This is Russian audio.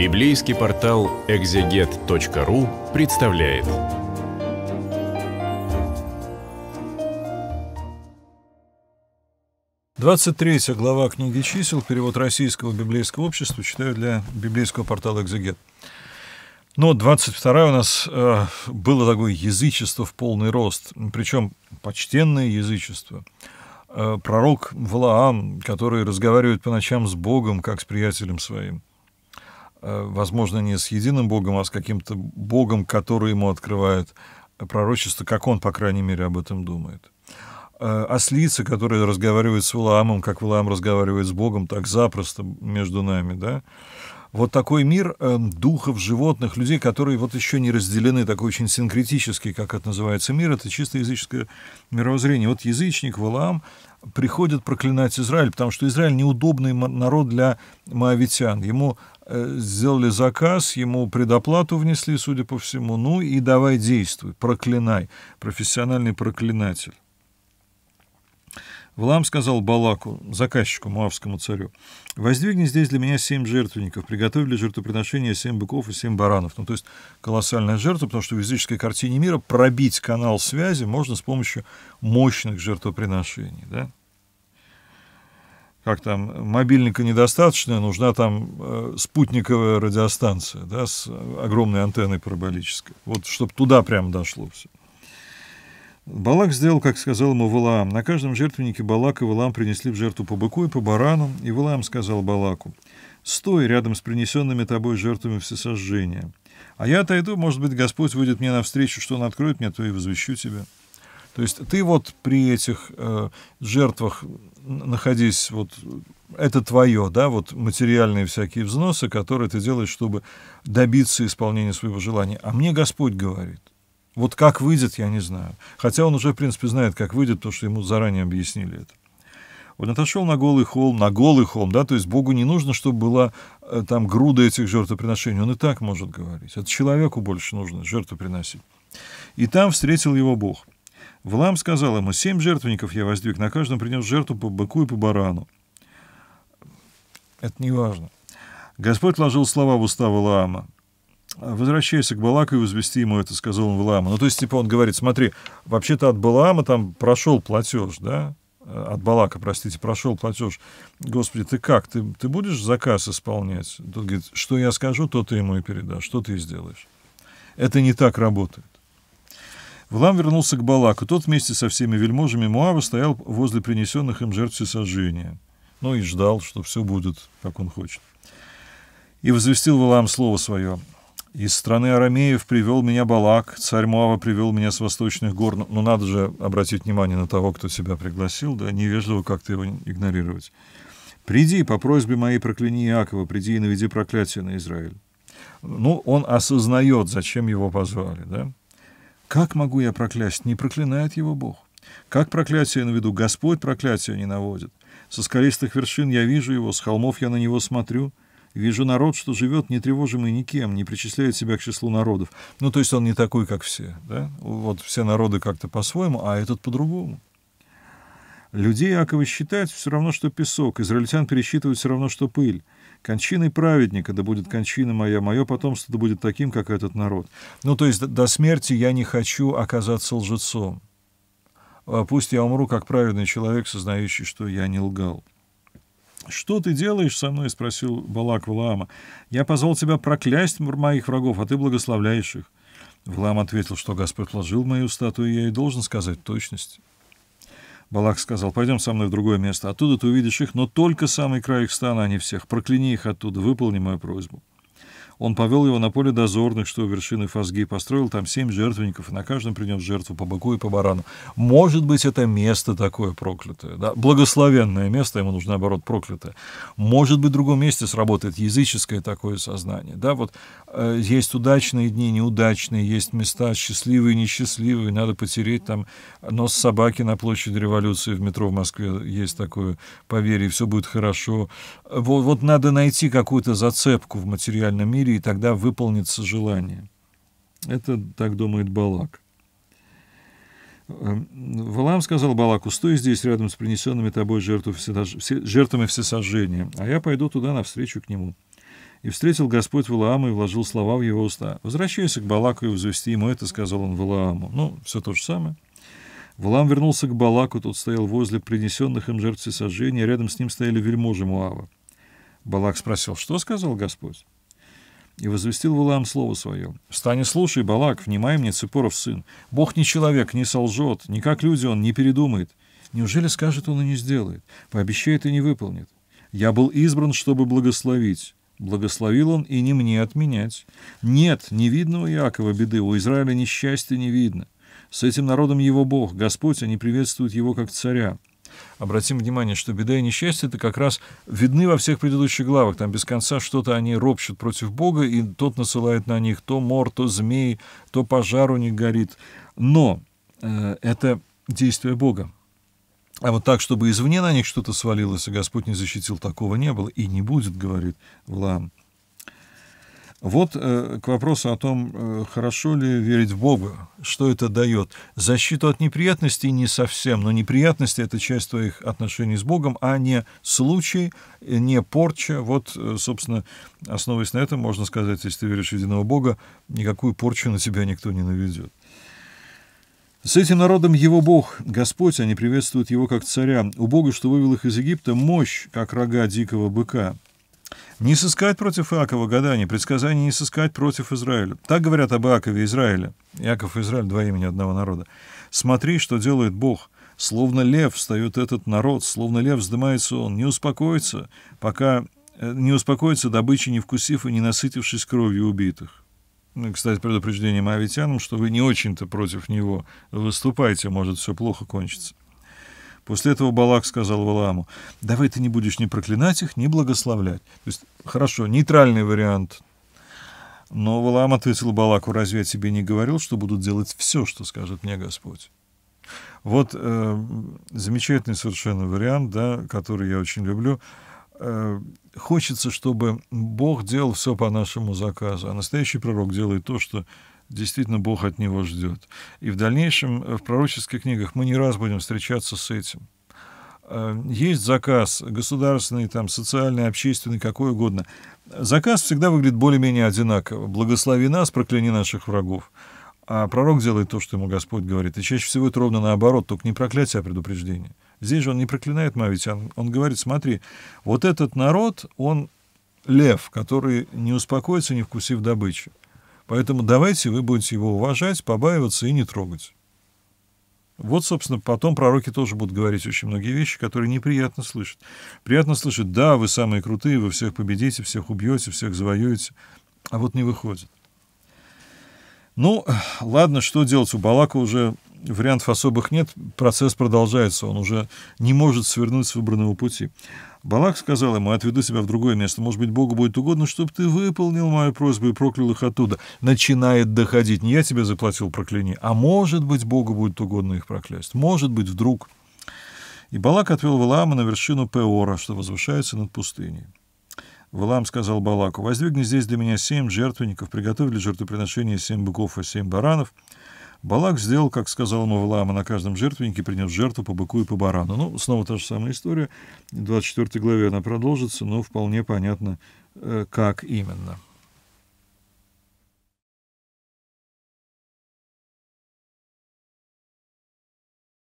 Библейский портал экзегет.ру представляет. Двадцать третья глава книги чисел, перевод российского библейского общества, читаю для библейского портала «Экзегет». Но 22 у нас э, было такое язычество в полный рост, причем почтенное язычество э, пророк Валаам, который разговаривает по ночам с Богом, как с приятелем своим. Э, возможно, не с единым Богом, а с каким-то Богом, который ему открывает пророчество, как он, по крайней мере, об этом думает. Э, Ослица, которая разговаривает с Валаамом, как Валаам разговаривает с Богом, так запросто между нами, да, вот такой мир э, духов, животных, людей, которые вот еще не разделены, такой очень синкретический, как это называется, мир, это чисто языческое мировоззрение. Вот язычник, Валаам, приходит проклинать Израиль, потому что Израиль неудобный народ для моавитян. Ему Э, сделали заказ, ему предоплату внесли, судя по всему, ну и давай действуй, проклинай, профессиональный проклинатель. Влам сказал Балаку, заказчику, муавскому царю, «Воздвигни здесь для меня семь жертвенников, приготовили жертвоприношение семь быков и семь баранов». Ну, то есть колоссальная жертва, потому что в языческой картине мира пробить канал связи можно с помощью мощных жертвоприношений, да? как там, мобильника недостаточно, нужна там э, спутниковая радиостанция, да, с огромной антенной параболической. Вот, чтобы туда прям дошло все. Балак сделал, как сказал ему Валаам. На каждом жертвеннике Балак и Валаам принесли в жертву по быку и по барану, и Валаам сказал Балаку, «Стой рядом с принесенными тобой жертвами всесожжения. А я отойду, может быть, Господь выйдет мне навстречу, что Он откроет мне то и возвещу тебя». То есть ты вот при этих э, жертвах, находясь вот это твое, да, вот материальные всякие взносы, которые ты делаешь, чтобы добиться исполнения своего желания. А мне Господь говорит. Вот как выйдет, я не знаю. Хотя он уже, в принципе, знает, как выйдет, потому что ему заранее объяснили это. Он отошел на голый холм, на голый холм, да, то есть Богу не нужно, чтобы была э, там груда этих жертвоприношений. Он и так может говорить. Это человеку больше нужно жертвоприносить. И там встретил его Бог. Влам сказал ему, семь жертвенников я воздвиг, на каждом принес жертву по быку и по барану. Это не важно. Господь вложил слова в уста Влама. «Возвращайся к Балаку и возвести ему это», — сказал он Влама. Ну, то есть, типа, он говорит, смотри, вообще-то от Балаама там прошел платеж, да? Э, от Балака, простите, прошел платеж. Господи, ты как? Ты, ты будешь заказ исполнять? Тот говорит, что я скажу, то ты ему и передашь, что ты и сделаешь. Это не так работает. Влам вернулся к Балаку. Тот вместе со всеми вельможами Муава стоял возле принесенных им жертв сожжения, Ну и ждал, что все будет, как он хочет. И возвестил Валаам слово свое. «Из страны Арамеев привел меня Балак, царь Муава привел меня с восточных гор». Ну, ну, надо же обратить внимание на того, кто тебя пригласил, да, невежливо как-то его игнорировать. «Приди, по просьбе моей прокляни Иакова, приди и наведи проклятие на Израиль». Ну, он осознает, зачем его позвали, да? Как могу я проклясть? Не проклинает его Бог. Как проклятие виду? Господь проклятие не наводит. Со скалистых вершин я вижу его, с холмов я на него смотрю. Вижу народ, что живет нетревожимый никем, не причисляет себя к числу народов. Ну, то есть он не такой, как все. Да? Вот все народы как-то по-своему, а этот по-другому. Людей Акова считать все равно, что песок, израильтян пересчитывать все равно, что пыль. Кончиной праведника, да будет кончина моя, мое потомство да будет таким, как этот народ. Ну, то есть до смерти я не хочу оказаться лжецом. А пусть я умру, как праведный человек, сознающий, что я не лгал. «Что ты делаешь со мной?» — спросил Балак Валаама. «Я позвал тебя проклясть моих врагов, а ты благословляешь их». Валаам ответил, что Господь вложил мою статую, и я и должен сказать точность. Балак сказал, пойдем со мной в другое место. Оттуда ты увидишь их, но только самый край их стана, а не всех. Прокляни их оттуда, выполни мою просьбу. Он повел его на поле дозорных, что у вершины Фазги, построил там семь жертвенников, и на каждом принес жертву по быку и по барану. Может быть, это место такое проклятое, да? благословенное место, ему нужно, наоборот, проклятое. Может быть, в другом месте сработает языческое такое сознание. Да? Вот Э, есть удачные дни, неудачные, есть места счастливые, несчастливые, надо потереть там нос собаки на площади революции в метро в Москве, есть такое поверье, все будет хорошо. Вот, вот надо найти какую-то зацепку в материальном мире, и тогда выполнится желание. Это так думает Балак. Эм, Валам сказал Балаку, стой здесь рядом с принесенными тобой жертвами всесожжения, а я пойду туда навстречу к нему. И встретил Господь Валаама и вложил слова в его уста. «Возвращайся к Балаку и возвести ему это», — сказал он Валааму. Ну, все то же самое. Валам вернулся к Балаку, тот стоял возле принесенных им жертв сожжения, а рядом с ним стояли вельможи Муава. Балак спросил, что сказал Господь? И возвестил Валаам слово свое. «Встань и слушай, Балак, внимай мне, Цепоров сын. Бог не человек, не солжет, не как люди он, не передумает. Неужели скажет он и не сделает? Пообещает и не выполнит. Я был избран, чтобы благословить. Благословил он и не мне отменять. Нет, не видно у Иакова беды, у Израиля несчастья не видно. С этим народом его Бог, Господь, они приветствуют его как царя. Обратим внимание, что беда и несчастье это как раз видны во всех предыдущих главах. Там без конца что-то они ропщут против Бога, и тот насылает на них то мор, то змей, то пожар у них горит. Но э, это действие Бога. А вот так, чтобы извне на них что-то свалилось, и Господь не защитил, такого не было и не будет, говорит Влам. Вот э, к вопросу о том, э, хорошо ли верить в Бога, что это дает. Защиту от неприятностей не совсем, но неприятности – это часть твоих отношений с Богом, а не случай, не порча. Вот, э, собственно, основываясь на этом, можно сказать, если ты веришь в единого Бога, никакую порчу на тебя никто не наведет. С этим народом его Бог, Господь, они приветствуют его как царя. У Бога, что вывел их из Египта, мощь, как рога дикого быка. Не сыскать против Иакова гаданий, предсказаний не сыскать против Израиля. Так говорят об Иакове Израиле. Иаков и Израиль — два имени одного народа. Смотри, что делает Бог. Словно лев встает этот народ, словно лев вздымается он, не успокоится, пока э, не успокоится добыча, не вкусив и не насытившись кровью убитых. Ну кстати, предупреждение моавитянам, что вы не очень-то против него выступаете, может, все плохо кончится. После этого Балак сказал Валааму, давай ты не будешь ни проклинать их, ни благословлять. То есть, хорошо, нейтральный вариант. Но Валаам ответил Балаку, разве я тебе не говорил, что будут делать все, что скажет мне Господь? Вот э, замечательный совершенно вариант, да, который я очень люблю – Э, хочется, чтобы Бог делал все по нашему заказу, а настоящий пророк делает то, что действительно Бог от него ждет. И в дальнейшем э, в пророческих книгах мы не раз будем встречаться с этим. Э, есть заказ государственный, там, социальный, общественный, какой угодно. Заказ всегда выглядит более-менее одинаково. «Благослови нас, прокляни наших врагов». А пророк делает то, что ему Господь говорит. И чаще всего это ровно наоборот, только не проклятие, а предупреждение – Здесь же он не проклинает Моавитян. Он, говорит, смотри, вот этот народ, он лев, который не успокоится, не вкусив добычи. Поэтому давайте вы будете его уважать, побаиваться и не трогать. Вот, собственно, потом пророки тоже будут говорить очень многие вещи, которые неприятно слышать. Приятно слышать, да, вы самые крутые, вы всех победите, всех убьете, всех завоюете, а вот не выходит. Ну, ладно, что делать? У Балака уже вариантов особых нет, процесс продолжается, он уже не может свернуть с выбранного пути. Балак сказал ему, отведу тебя в другое место, может быть, Богу будет угодно, чтобы ты выполнил мою просьбу и проклял их оттуда. Начинает доходить, не я тебе заплатил, прокляни, а может быть, Богу будет угодно их проклясть, может быть, вдруг. И Балак отвел Валаама на вершину Пеора, что возвышается над пустыней. Валам сказал Балаку, воздвигни здесь для меня семь жертвенников, приготовили жертвоприношение семь быков и семь баранов, Балак сделал, как сказал ему Мавлама, на каждом жертвеннике принес жертву по быку и по барану. Ну, снова та же самая история. В 24 главе она продолжится, но вполне понятно, э, как именно.